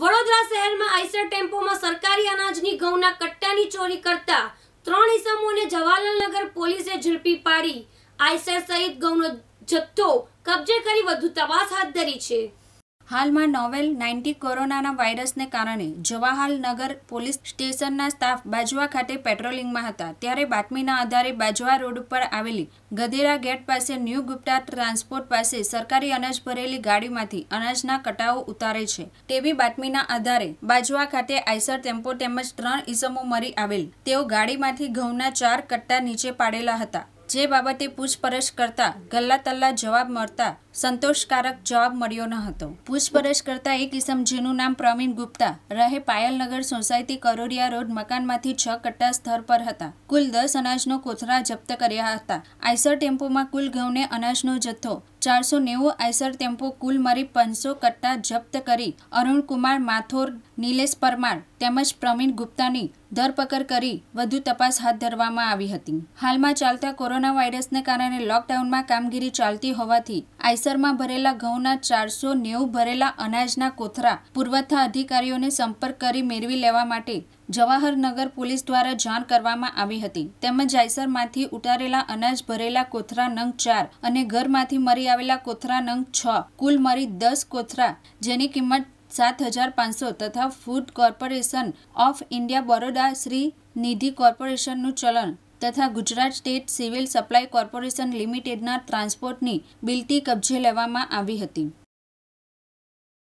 વડોદરા શહેરમાં આઈસર ટેમ્પોમાં સરકારી અનાજની ઘઉંના કટ્ટાની ચોરી કરતા ત્રણ ઇસમોને જવાહરલાલનગર પોલીસે ઝડપી પાડી આઈસર સહિત ઘઉંનો જથ્થો કબજે કરી વધુ તપાસ હાથ ધરી છે હાલમાં નોવેલ નાઇન્ટી કોરોનાના વાયરસને કારણે જવાહરનગર પોલીસ સ્ટેશનના સ્ટાફ બાજવા ખાતે પેટ્રોલિંગમાં હતા ત્યારે બાતમીના આધારે બાજવા રોડ ઉપર આવેલી ગધેરા ગેટ પાસે ન્યૂ ગુપ્તા ટ્રાન્સપોર્ટ પાસે સરકારી અનાજ ભરેલી ગાડીમાંથી અનાજના કટાઓ ઉતારે છે તેવી બાતમીના આધારે બાજવા ખાતે આઈસર ટેમ્પો તેમજ ત્રણ ઇસમો મરી આવેલ તેઓ ગાડીમાંથી ઘઉંના ચાર કટ્ટા નીચે પાડેલા હતા જે બાબતે પૂછપરછ કરતા ગલ્લા તલ્લા જવાબ મળતા સંતોષકારક જવાબ મળ્યો ન હતો પૂછપરછ કરતા એક ઇસમ જેનું નામ પ્રવીણ ગુપ્તા રહે પાયલનગર સોસાયટી કરોડિયા રોડ મકાનમાંથી છ કટ્ટા સ્થળ પર હતા કુલ દસ અનાજનો કોથળા જપ્ત કર્યા હતા આઈસર ટેમ્પોમાં કુલ ઘઉંને અનાજનો જથ્થો ચારસો નેવું આઈસર ટેમ્પો કુલ મળી પાંચસો કટ્ટા જપ્ત કરી અરુણકુમાર માથોર નિલેશ પરમાર તેમજ પ્રવીણ ગુપ્તાની ધરપકડ કરી વધુ તપાસ હાથ ધરવામાં આવી હતી હાલમાં ચાલતા કોરોના વાયરસને કારણે લોકડાઉનમાં કામગીરી ચાલતી હોવાથી આઈસરમાં ભરેલા ઘઉંના ચારસો નેવું ભરેલા અનાજના કોથરા પુરવઠા અધિકારીઓને સંપર્ક કરી મેળવી લેવા માટે જવાહરનગર પોલીસ દ્વારા જાણ કરવામાં આવી હતી તેમજ જાયસરમાંથી ઉતારેલા અનાજ ભરેલા કોથરા નંગ ચાર અને ઘરમાંથી મરી આવેલા કોથરા નંગ છ કુલ મરી દસ કોથરા જેની કિંમત સાત હજાર પાંચસો તથા food corporation of India Baroda Shri Nidhi કોર્પોરેશનનું ચલણ તથા Gujarat state civil supply corporation લિમિટેડના ટ્રાન્સપોર્ટની બિલટી કબજે લેવામાં આવી હતી